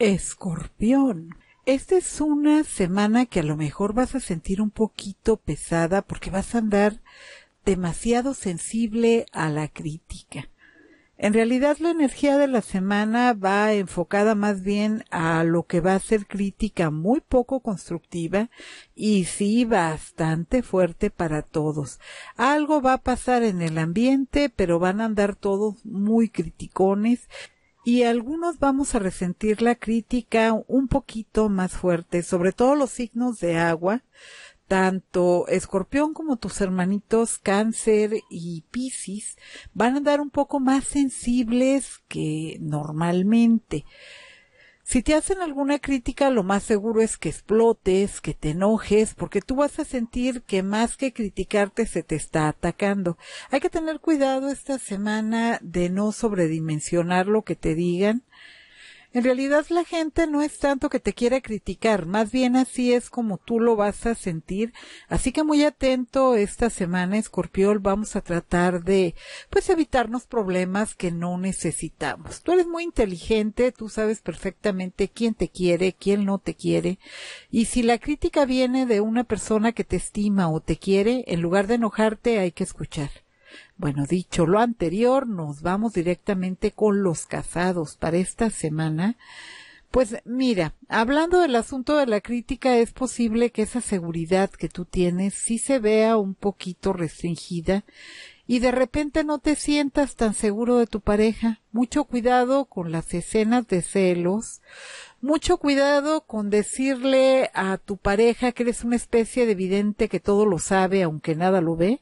Escorpión. Esta es una semana que a lo mejor vas a sentir un poquito pesada porque vas a andar demasiado sensible a la crítica. En realidad la energía de la semana va enfocada más bien a lo que va a ser crítica muy poco constructiva y sí bastante fuerte para todos. Algo va a pasar en el ambiente, pero van a andar todos muy criticones y algunos vamos a resentir la crítica un poquito más fuerte, sobre todo los signos de agua, tanto Escorpión como tus hermanitos Cáncer y Piscis van a andar un poco más sensibles que normalmente. Si te hacen alguna crítica, lo más seguro es que explotes, que te enojes, porque tú vas a sentir que más que criticarte se te está atacando. Hay que tener cuidado esta semana de no sobredimensionar lo que te digan, en realidad la gente no es tanto que te quiera criticar, más bien así es como tú lo vas a sentir. Así que muy atento esta semana, Escorpión, vamos a tratar de pues evitarnos problemas que no necesitamos. Tú eres muy inteligente, tú sabes perfectamente quién te quiere, quién no te quiere, y si la crítica viene de una persona que te estima o te quiere, en lugar de enojarte hay que escuchar. Bueno, dicho lo anterior, nos vamos directamente con los casados para esta semana. Pues mira, hablando del asunto de la crítica, es posible que esa seguridad que tú tienes sí se vea un poquito restringida y de repente no te sientas tan seguro de tu pareja. Mucho cuidado con las escenas de celos, mucho cuidado con decirle a tu pareja que eres una especie de vidente que todo lo sabe aunque nada lo ve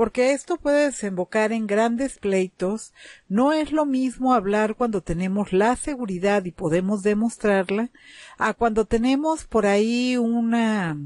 porque esto puede desembocar en grandes pleitos. No es lo mismo hablar cuando tenemos la seguridad y podemos demostrarla, a cuando tenemos por ahí una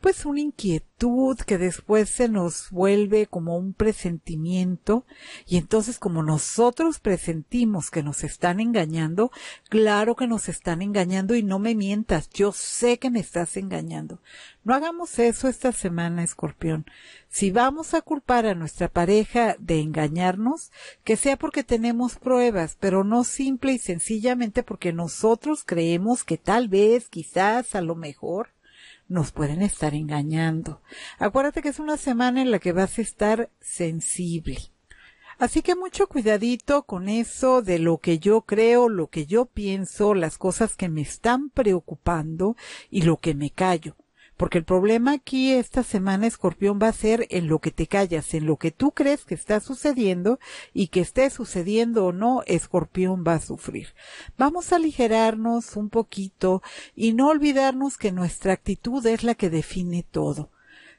pues una inquietud que después se nos vuelve como un presentimiento y entonces como nosotros presentimos que nos están engañando, claro que nos están engañando y no me mientas, yo sé que me estás engañando. No hagamos eso esta semana, escorpión. Si vamos a culpar a nuestra pareja de engañarnos, que sea porque tenemos pruebas, pero no simple y sencillamente porque nosotros creemos que tal vez, quizás, a lo mejor, nos pueden estar engañando. Acuérdate que es una semana en la que vas a estar sensible. Así que mucho cuidadito con eso de lo que yo creo, lo que yo pienso, las cosas que me están preocupando y lo que me callo. Porque el problema aquí esta semana, escorpión, va a ser en lo que te callas, en lo que tú crees que está sucediendo y que esté sucediendo o no, escorpión va a sufrir. Vamos a aligerarnos un poquito y no olvidarnos que nuestra actitud es la que define todo.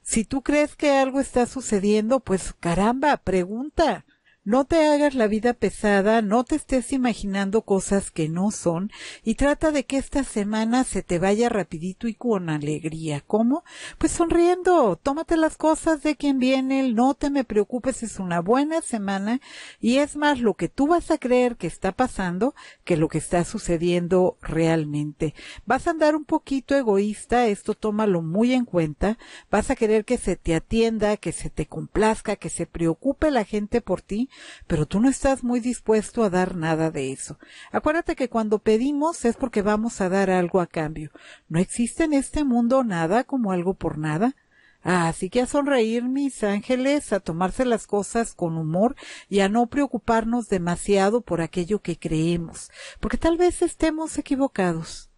Si tú crees que algo está sucediendo, pues caramba, pregunta. No te hagas la vida pesada, no te estés imaginando cosas que no son y trata de que esta semana se te vaya rapidito y con alegría. ¿Cómo? Pues sonriendo, tómate las cosas de quien viene, no te me preocupes, es una buena semana y es más lo que tú vas a creer que está pasando que lo que está sucediendo realmente. Vas a andar un poquito egoísta, esto tómalo muy en cuenta, vas a querer que se te atienda, que se te complazca, que se preocupe la gente por ti, pero tú no estás muy dispuesto a dar nada de eso. Acuérdate que cuando pedimos es porque vamos a dar algo a cambio. No existe en este mundo nada como algo por nada. Así que a sonreír, mis ángeles, a tomarse las cosas con humor y a no preocuparnos demasiado por aquello que creemos, porque tal vez estemos equivocados.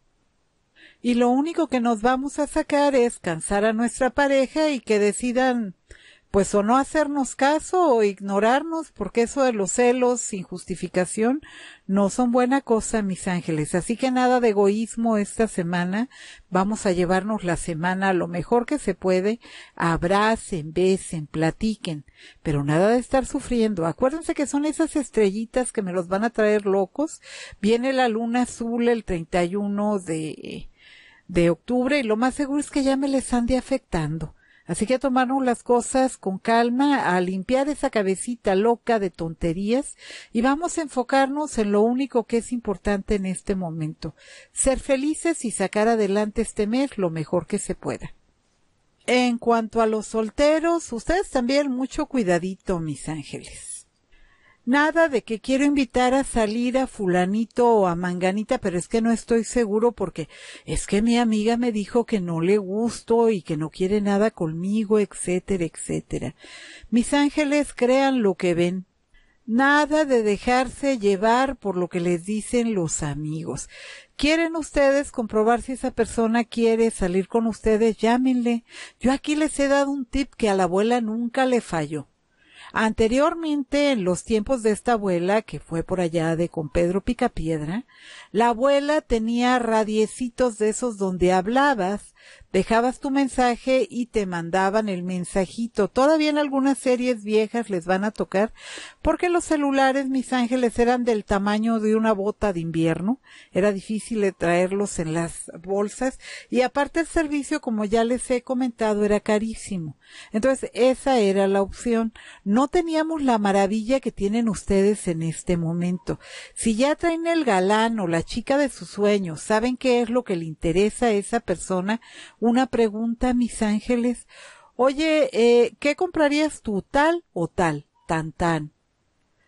Y lo único que nos vamos a sacar es cansar a nuestra pareja y que decidan pues o no hacernos caso o ignorarnos, porque eso de los celos sin justificación no son buena cosa, mis ángeles. Así que nada de egoísmo esta semana. Vamos a llevarnos la semana lo mejor que se puede. Abracen, besen, platiquen, pero nada de estar sufriendo. Acuérdense que son esas estrellitas que me los van a traer locos. Viene la luna azul el 31 de de octubre y lo más seguro es que ya me les ande afectando. Así que a tomarnos las cosas con calma, a limpiar esa cabecita loca de tonterías y vamos a enfocarnos en lo único que es importante en este momento, ser felices y sacar adelante este mes lo mejor que se pueda. En cuanto a los solteros, ustedes también mucho cuidadito, mis ángeles. Nada de que quiero invitar a salir a fulanito o a manganita, pero es que no estoy seguro porque es que mi amiga me dijo que no le gusto y que no quiere nada conmigo, etcétera, etcétera. Mis ángeles crean lo que ven. Nada de dejarse llevar por lo que les dicen los amigos. ¿Quieren ustedes comprobar si esa persona quiere salir con ustedes? Llámenle. Yo aquí les he dado un tip que a la abuela nunca le falló. Anteriormente, en los tiempos de esta abuela, que fue por allá de con Pedro Picapiedra, la abuela tenía radiecitos de esos donde hablabas Dejabas tu mensaje y te mandaban el mensajito. Todavía en algunas series viejas les van a tocar porque los celulares, mis ángeles, eran del tamaño de una bota de invierno. Era difícil de traerlos en las bolsas y aparte el servicio, como ya les he comentado, era carísimo. Entonces esa era la opción. No teníamos la maravilla que tienen ustedes en este momento. Si ya traen el galán o la chica de sus sueños, saben qué es lo que le interesa a esa persona, una pregunta mis ángeles. Oye, eh, ¿qué comprarías tú, tal o tal? Tan tan.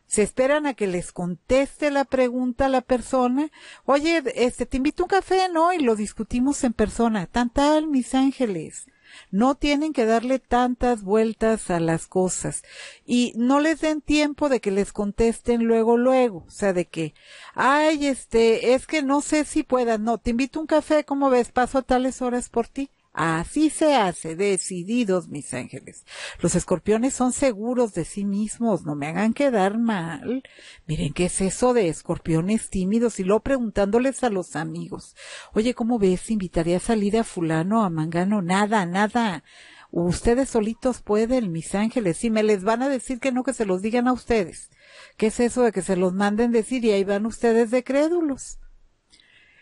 Se esperan a que les conteste la pregunta a la persona. Oye, este, te invito a un café, ¿no? Y lo discutimos en persona. Tan tal, mis ángeles. No tienen que darle tantas vueltas a las cosas y no les den tiempo de que les contesten luego, luego. O sea, de que, ay, este, es que no sé si puedas. No, te invito a un café, ¿cómo ves? Paso a tales horas por ti. Así se hace, decididos mis ángeles. Los escorpiones son seguros de sí mismos, no me hagan quedar mal. Miren, ¿qué es eso de escorpiones tímidos? Y lo preguntándoles a los amigos. Oye, ¿cómo ves? ¿Invitaría a salir a fulano, a mangano? Nada, nada. Ustedes solitos pueden, mis ángeles, y me les van a decir que no, que se los digan a ustedes. ¿Qué es eso de que se los manden decir y ahí van ustedes de crédulos?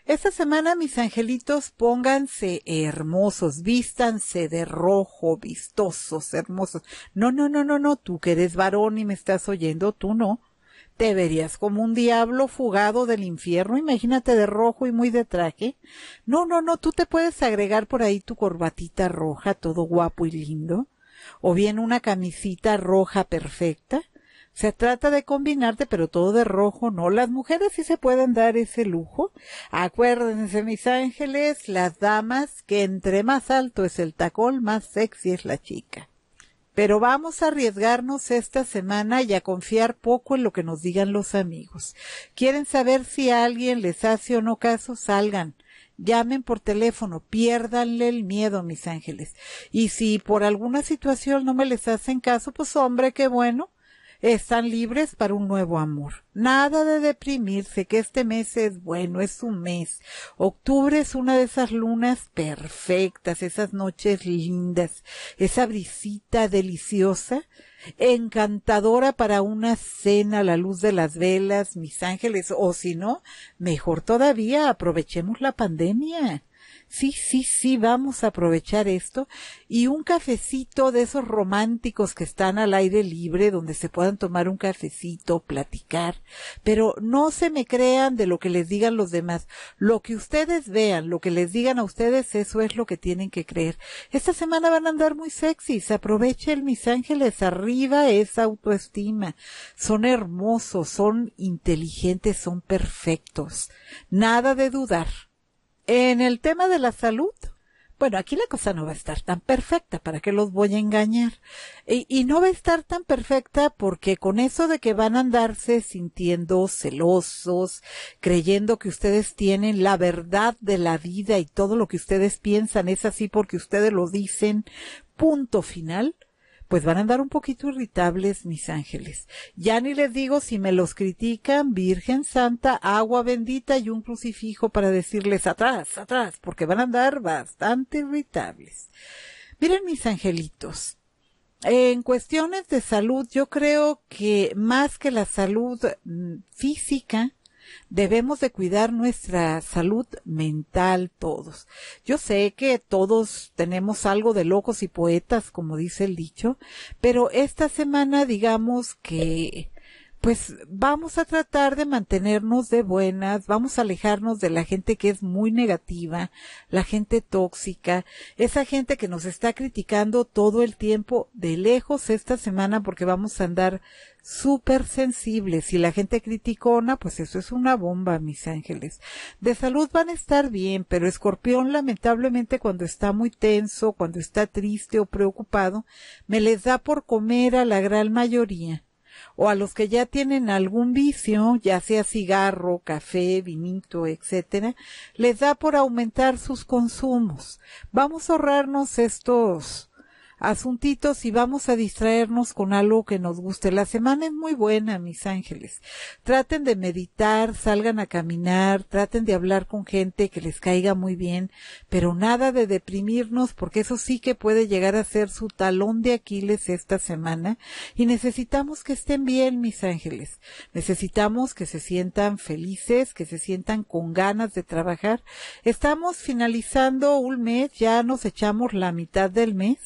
Esta semana, mis angelitos, pónganse hermosos, vístanse de rojo, vistosos, hermosos. No, no, no, no, no, tú que eres varón y me estás oyendo, tú no. Te verías como un diablo fugado del infierno, imagínate de rojo y muy de traje. No, no, no, tú te puedes agregar por ahí tu corbatita roja, todo guapo y lindo, o bien una camisita roja perfecta, se trata de combinarte, pero todo de rojo, no. Las mujeres sí se pueden dar ese lujo. Acuérdense, mis ángeles, las damas, que entre más alto es el tacón, más sexy es la chica. Pero vamos a arriesgarnos esta semana y a confiar poco en lo que nos digan los amigos. Quieren saber si alguien les hace o no caso, salgan. Llamen por teléfono, piérdanle el miedo, mis ángeles. Y si por alguna situación no me les hacen caso, pues hombre, qué bueno están libres para un nuevo amor. Nada de deprimirse, que este mes es bueno, es un mes. Octubre es una de esas lunas perfectas, esas noches lindas, esa brisita deliciosa, encantadora para una cena a la luz de las velas, mis ángeles, o si no, mejor todavía, aprovechemos la pandemia sí, sí, sí, vamos a aprovechar esto y un cafecito de esos románticos que están al aire libre, donde se puedan tomar un cafecito, platicar, pero no se me crean de lo que les digan los demás. Lo que ustedes vean, lo que les digan a ustedes, eso es lo que tienen que creer. Esta semana van a andar muy se aprovechen mis ángeles, arriba esa autoestima. Son hermosos, son inteligentes, son perfectos. Nada de dudar en el tema de la salud, bueno, aquí la cosa no va a estar tan perfecta, ¿para qué los voy a engañar? Y, y, no va a estar tan perfecta porque con eso de que van a andarse sintiendo celosos, creyendo que ustedes tienen la verdad de la vida y todo lo que ustedes piensan es así porque ustedes lo dicen, punto final, pues van a andar un poquito irritables, mis ángeles. Ya ni les digo si me los critican, Virgen Santa, agua bendita y un crucifijo para decirles atrás, atrás, porque van a andar bastante irritables. Miren, mis angelitos, en cuestiones de salud, yo creo que más que la salud mm, física, debemos de cuidar nuestra salud mental todos. Yo sé que todos tenemos algo de locos y poetas, como dice el dicho, pero esta semana digamos que pues vamos a tratar de mantenernos de buenas, vamos a alejarnos de la gente que es muy negativa, la gente tóxica, esa gente que nos está criticando todo el tiempo de lejos esta semana porque vamos a andar súper sensibles y la gente criticona, pues eso es una bomba, mis ángeles. De salud van a estar bien, pero escorpión lamentablemente cuando está muy tenso, cuando está triste o preocupado, me les da por comer a la gran mayoría o a los que ya tienen algún vicio, ya sea cigarro, café, vinito, etcétera, les da por aumentar sus consumos. Vamos a ahorrarnos estos asuntitos y vamos a distraernos con algo que nos guste. La semana es muy buena, mis ángeles. Traten de meditar, salgan a caminar, traten de hablar con gente que les caiga muy bien, pero nada de deprimirnos porque eso sí que puede llegar a ser su talón de Aquiles esta semana y necesitamos que estén bien, mis ángeles. Necesitamos que se sientan felices, que se sientan con ganas de trabajar. Estamos finalizando un mes, ya nos echamos la mitad del mes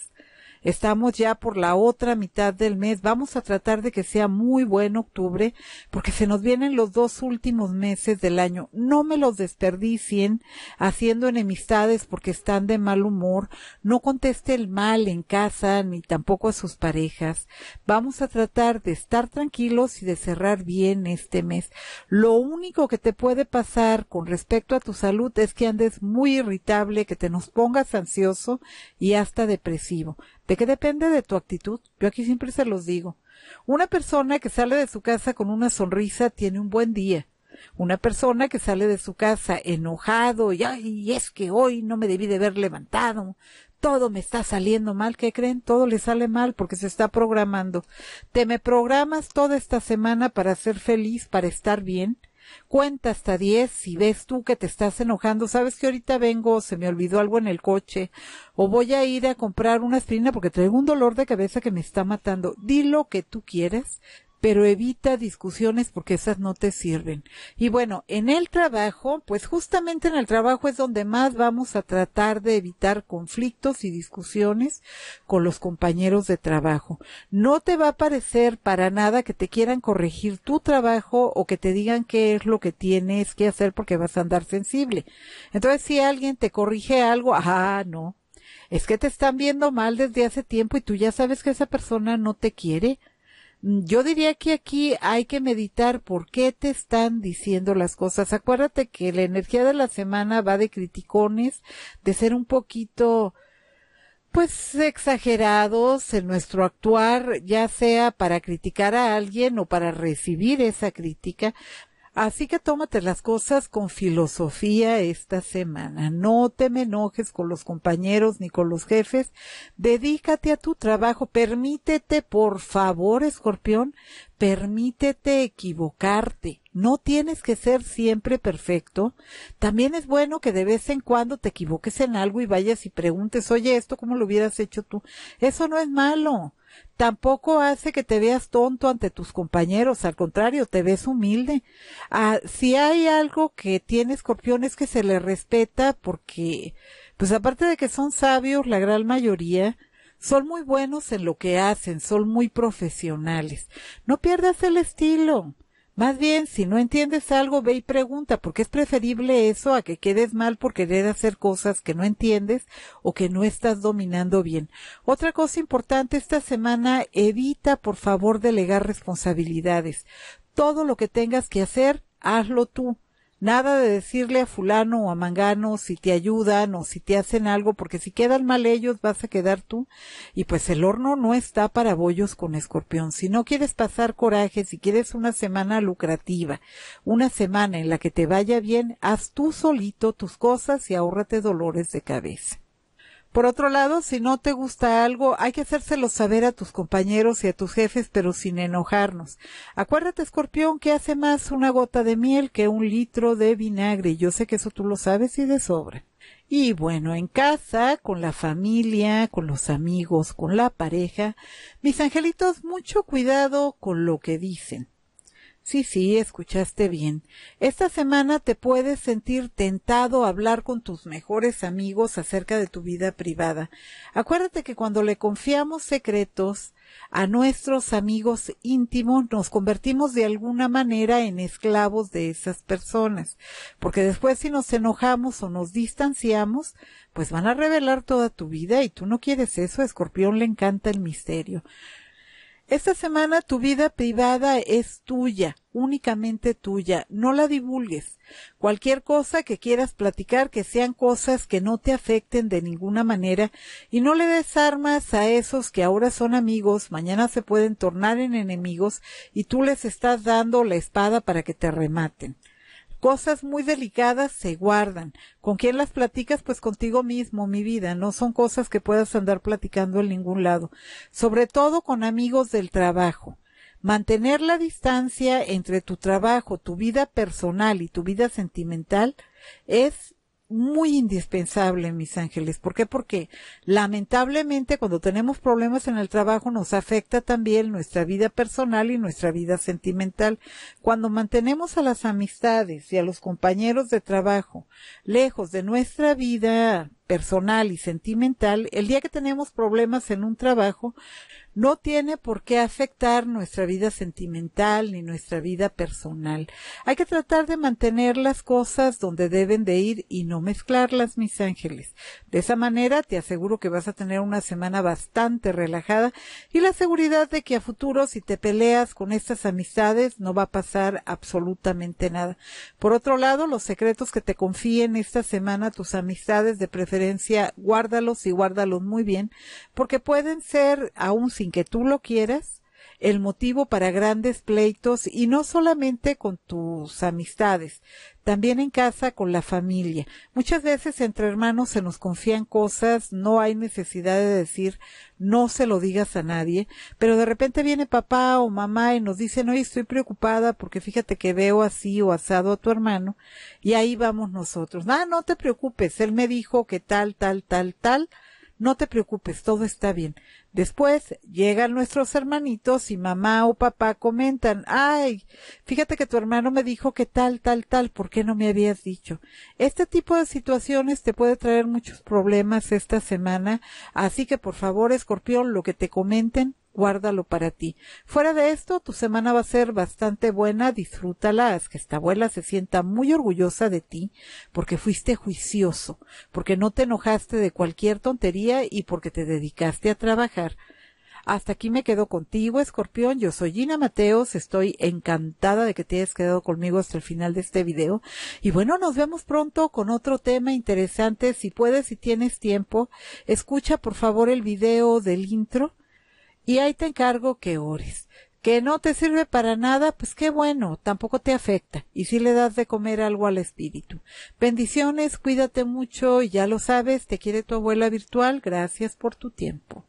Estamos ya por la otra mitad del mes. Vamos a tratar de que sea muy buen octubre porque se nos vienen los dos últimos meses del año. No me los desperdicien haciendo enemistades porque están de mal humor. No conteste el mal en casa ni tampoco a sus parejas. Vamos a tratar de estar tranquilos y de cerrar bien este mes. Lo único que te puede pasar con respecto a tu salud es que andes muy irritable, que te nos pongas ansioso y hasta depresivo. ¿De qué depende de tu actitud? Yo aquí siempre se los digo. Una persona que sale de su casa con una sonrisa tiene un buen día. Una persona que sale de su casa enojado y, ay, es que hoy no me debí de haber levantado, todo me está saliendo mal, ¿qué creen? Todo le sale mal porque se está programando. Te me programas toda esta semana para ser feliz, para estar bien, Cuenta hasta diez. si ves tú que te estás enojando, sabes que ahorita vengo, se me olvidó algo en el coche, o voy a ir a comprar una aspirina porque traigo un dolor de cabeza que me está matando. Di lo que tú quieres pero evita discusiones porque esas no te sirven. Y bueno, en el trabajo, pues justamente en el trabajo es donde más vamos a tratar de evitar conflictos y discusiones con los compañeros de trabajo. No te va a parecer para nada que te quieran corregir tu trabajo o que te digan qué es lo que tienes que hacer porque vas a andar sensible. Entonces, si alguien te corrige algo, ah, no, es que te están viendo mal desde hace tiempo y tú ya sabes que esa persona no te quiere. Mm, yo diría que aquí hay que meditar por qué te están diciendo las cosas. Acuérdate que la energía de la semana va de criticones, de ser un poquito pues exagerados en nuestro actuar, ya sea para criticar a alguien o para recibir esa crítica, Así que tómate las cosas con filosofía esta semana. No te me enojes con los compañeros ni con los jefes. Dedícate a tu trabajo. Permítete, por favor, escorpión, permítete equivocarte. No tienes que ser siempre perfecto. También es bueno que de vez en cuando te equivoques en algo y vayas y preguntes, oye, esto cómo lo hubieras hecho tú. Eso no es malo. Tampoco hace que te veas tonto ante tus compañeros, al contrario, te ves humilde. Ah, si hay algo que tiene Escorpión es que se le respeta porque, pues aparte de que son sabios, la gran mayoría, son muy buenos en lo que hacen, son muy profesionales. No pierdas el estilo. Más bien, si no entiendes algo, ve y pregunta, porque es preferible eso a que quedes mal por querer hacer cosas que no entiendes o que no estás dominando bien. Otra cosa importante esta semana, evita por favor delegar responsabilidades. Todo lo que tengas que hacer, hazlo tú. Nada de decirle a fulano o a mangano si te ayudan o si te hacen algo, porque si quedan mal ellos vas a quedar tú. Y pues el horno no está para bollos con escorpión. Si no quieres pasar coraje, si quieres una semana lucrativa, una semana en la que te vaya bien, haz tú solito tus cosas y ahórrate dolores de cabeza. Por otro lado, si no te gusta algo, hay que hacérselo saber a tus compañeros y a tus jefes, pero sin enojarnos. Acuérdate, escorpión, que hace más una gota de miel que un litro de vinagre. Yo sé que eso tú lo sabes y de sobra. Y bueno, en casa, con la familia, con los amigos, con la pareja, mis angelitos, mucho cuidado con lo que dicen. Sí, sí, escuchaste bien. Esta semana te puedes sentir tentado a hablar con tus mejores amigos acerca de tu vida privada. Acuérdate que cuando le confiamos secretos a nuestros amigos íntimos, nos convertimos de alguna manera en esclavos de esas personas, porque después si nos enojamos o nos distanciamos, pues van a revelar toda tu vida y tú no quieres eso. A Escorpión le encanta el misterio. Esta semana tu vida privada es tuya, únicamente tuya, no la divulgues. Cualquier cosa que quieras platicar que sean cosas que no te afecten de ninguna manera y no le des armas a esos que ahora son amigos, mañana se pueden tornar en enemigos y tú les estás dando la espada para que te rematen. Cosas muy delicadas se guardan. ¿Con quién las platicas? Pues contigo mismo, mi vida. No son cosas que puedas andar platicando en ningún lado. Sobre todo con amigos del trabajo. Mantener la distancia entre tu trabajo, tu vida personal y tu vida sentimental es muy indispensable, mis ángeles. ¿Por qué? Porque lamentablemente cuando tenemos problemas en el trabajo nos afecta también nuestra vida personal y nuestra vida sentimental. Cuando mantenemos a las amistades y a los compañeros de trabajo lejos de nuestra vida personal y sentimental, el día que tenemos problemas en un trabajo, no tiene por qué afectar nuestra vida sentimental ni nuestra vida personal. Hay que tratar de mantener las cosas donde deben de ir y no mezclarlas, mis ángeles. De esa manera te aseguro que vas a tener una semana bastante relajada y la seguridad de que a futuro si te peleas con estas amistades no va a pasar absolutamente nada. Por otro lado, los secretos que te confíen esta semana tus amistades de preferencia guárdalos y guárdalos muy bien, porque pueden ser, aún sin que tú lo quieras, el motivo para grandes pleitos y no solamente con tus amistades, también en casa con la familia. Muchas veces entre hermanos se nos confían cosas, no hay necesidad de decir no se lo digas a nadie, pero de repente viene papá o mamá y nos dicen, oye, estoy preocupada porque fíjate que veo así o asado a tu hermano y ahí vamos nosotros. Ah, no te preocupes, él me dijo que tal, tal, tal, tal, no te preocupes, todo está bien. Después llegan nuestros hermanitos y mamá o papá comentan, ay, fíjate que tu hermano me dijo que tal, tal, tal, ¿por qué no me habías dicho? Este tipo de situaciones te puede traer muchos problemas esta semana, así que por favor, escorpión, lo que te comenten, guárdalo para ti. Fuera de esto, tu semana va a ser bastante buena, disfrútala, haz que esta abuela se sienta muy orgullosa de ti porque fuiste juicioso, porque no te enojaste de cualquier tontería y porque te dedicaste a trabajar. Hasta aquí me quedo contigo, escorpión. Yo soy Gina Mateos. Estoy encantada de que te hayas quedado conmigo hasta el final de este video. Y bueno, nos vemos pronto con otro tema interesante. Si puedes, si tienes tiempo, escucha por favor el video del intro y ahí te encargo que ores. Que no te sirve para nada, pues qué bueno, tampoco te afecta. Y si le das de comer algo al espíritu. Bendiciones, cuídate mucho, y ya lo sabes, te quiere tu abuela virtual, gracias por tu tiempo.